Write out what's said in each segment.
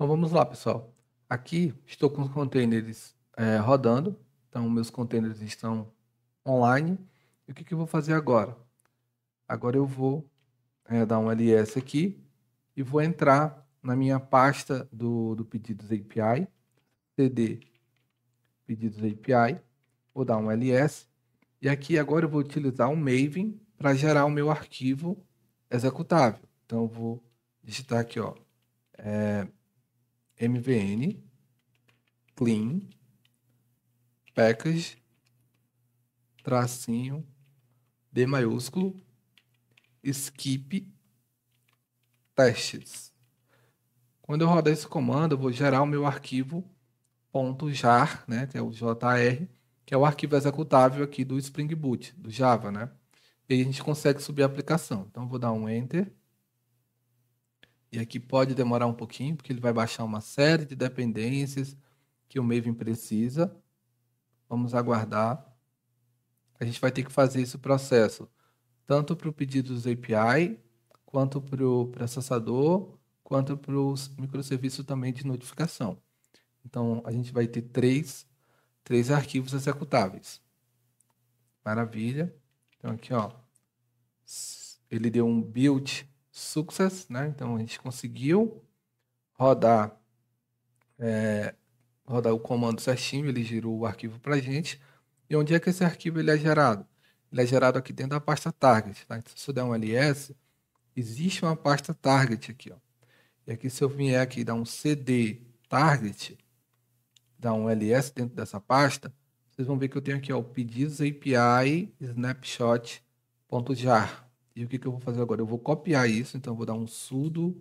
Então vamos lá, pessoal. Aqui estou com os containers é, rodando. Então meus containers estão online. E o que, que eu vou fazer agora? Agora eu vou é, dar um ls aqui e vou entrar na minha pasta do, do pedidos API, cd pedidos API, vou dar um ls e aqui agora eu vou utilizar o Maven para gerar o meu arquivo executável. Então eu vou digitar aqui, ó, é, mvn clean package tracinho D maiúsculo skip testes. Quando eu rodar esse comando, eu vou gerar o meu arquivo .jar, né, que é o JR, que é o arquivo executável aqui do Spring Boot, do Java, né? E a gente consegue subir a aplicação. Então eu vou dar um enter. E aqui pode demorar um pouquinho, porque ele vai baixar uma série de dependências que o Maven precisa. Vamos aguardar. A gente vai ter que fazer esse processo tanto para o pedido dos API, quanto para o processador, quanto para os microserviços também de notificação. Então, a gente vai ter três, três arquivos executáveis. Maravilha. Então, aqui, ó, ele deu um build Success, né? Então a gente conseguiu rodar é, rodar o comando certinho, ele gerou o arquivo para a gente. E onde é que esse arquivo ele é gerado? Ele é gerado aqui dentro da pasta target. Tá? Então, se eu der um ls, existe uma pasta target aqui. Ó. E aqui se eu vier aqui e dar um cd target, dar um ls dentro dessa pasta, vocês vão ver que eu tenho aqui ó, o pedidos API snapshot.jar. E o que, que eu vou fazer agora? Eu vou copiar isso, então eu vou dar um sudo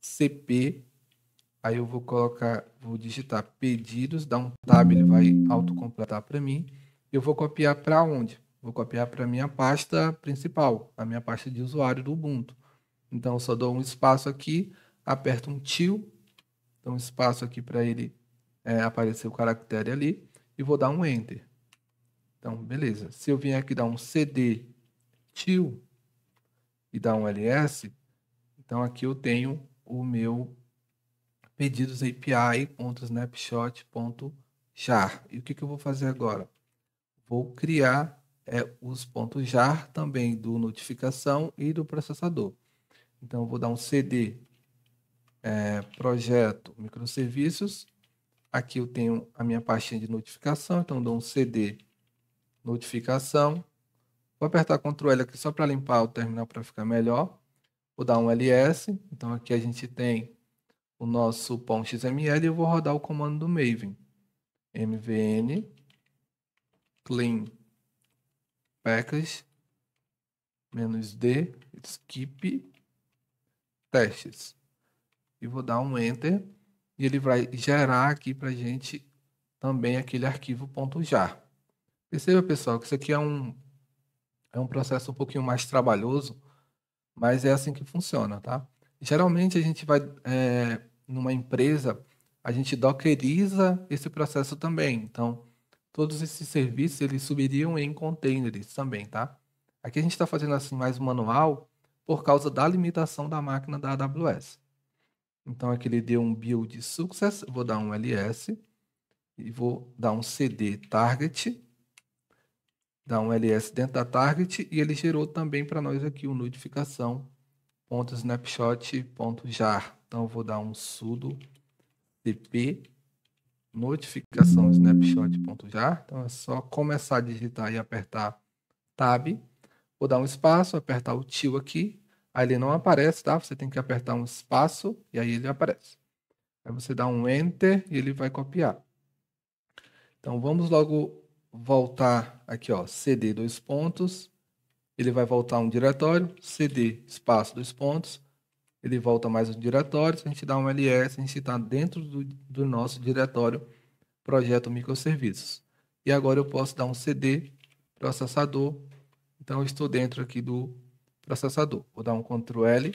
cp, aí eu vou colocar, vou digitar pedidos, dar um tab, ele vai autocompletar para mim. Eu vou copiar para onde? Vou copiar para minha pasta principal, a minha pasta de usuário do Ubuntu. Então eu só dou um espaço aqui, aperto um til dou um espaço aqui para ele é, aparecer o caractere ali e vou dar um enter. Então, beleza. Se eu vier aqui dar um cd til e dar um ls, então aqui eu tenho o meu pedidos API.snapshot.jar. E o que, que eu vou fazer agora? Vou criar é, os pontos .jar também do notificação e do processador. Então vou dar um cd é, projeto microserviços. Aqui eu tenho a minha pastinha de notificação, então dou um cd notificação Vou apertar Ctrl L aqui só para limpar o terminal para ficar melhor. Vou dar um ls. Então aqui a gente tem o nosso pom xml e eu vou rodar o comando do Maven. mvn clean package d skip testes. E vou dar um enter e ele vai gerar aqui para gente também aquele arquivo .jar. Perceba, pessoal, que isso aqui é um é um processo um pouquinho mais trabalhoso, mas é assim que funciona, tá? Geralmente a gente vai é, numa empresa, a gente dockeriza esse processo também. Então, todos esses serviços eles subiriam em containers também, tá? Aqui a gente está fazendo assim mais manual por causa da limitação da máquina da AWS. Então aqui ele deu um build success, vou dar um ls e vou dar um cd target dar um LS dentro da target e ele gerou também para nós aqui o um notificação ponto snapshot ponto jar. Então vou dar um sudo cp notificação snapshot ponto jar. Então é só começar a digitar e apertar tab. Vou dar um espaço, apertar o tio aqui. Aí ele não aparece, tá? Você tem que apertar um espaço e aí ele aparece. Aí você dá um enter e ele vai copiar. Então vamos logo voltar aqui, ó, cd dois pontos, ele vai voltar um diretório, cd espaço dois pontos, ele volta mais um diretório, se a gente dá um ls, a gente está dentro do, do nosso diretório projeto microserviços. E agora eu posso dar um cd processador, então eu estou dentro aqui do processador. Vou dar um Ctrl L,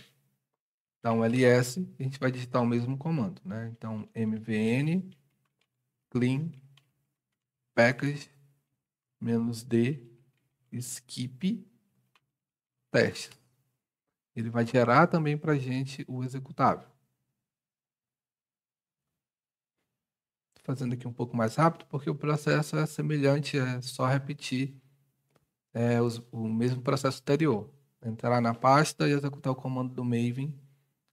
dar um ls, e a gente vai digitar o mesmo comando, né? Então mvn clean package menos D, skip teste. Ele vai gerar também para a gente o executável. fazendo aqui um pouco mais rápido, porque o processo é semelhante, é só repetir é, os, o mesmo processo anterior. Entrar na pasta e executar o comando do Maven,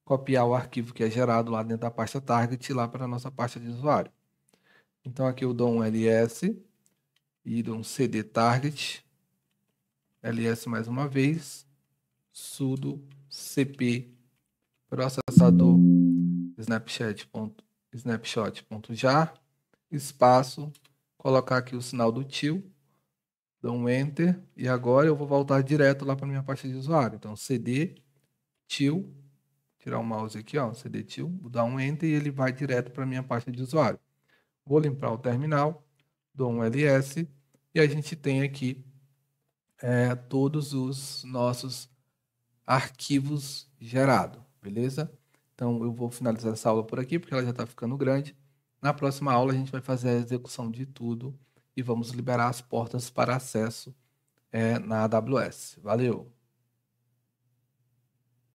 copiar o arquivo que é gerado lá dentro da pasta target lá para a nossa pasta de usuário. Então aqui eu dou um ls, um CD Target, LS mais uma vez, sudo cp processador snapshot.jar, espaço, colocar aqui o sinal do tio, dou um enter e agora eu vou voltar direto lá para minha pasta de usuário. Então cd tio, tirar o mouse aqui, ó, cd tio, vou dar um enter e ele vai direto para minha pasta de usuário. Vou limpar o terminal do um ls e a gente tem aqui é, todos os nossos arquivos gerados, beleza? Então eu vou finalizar essa aula por aqui, porque ela já está ficando grande. Na próxima aula a gente vai fazer a execução de tudo e vamos liberar as portas para acesso é, na AWS. Valeu!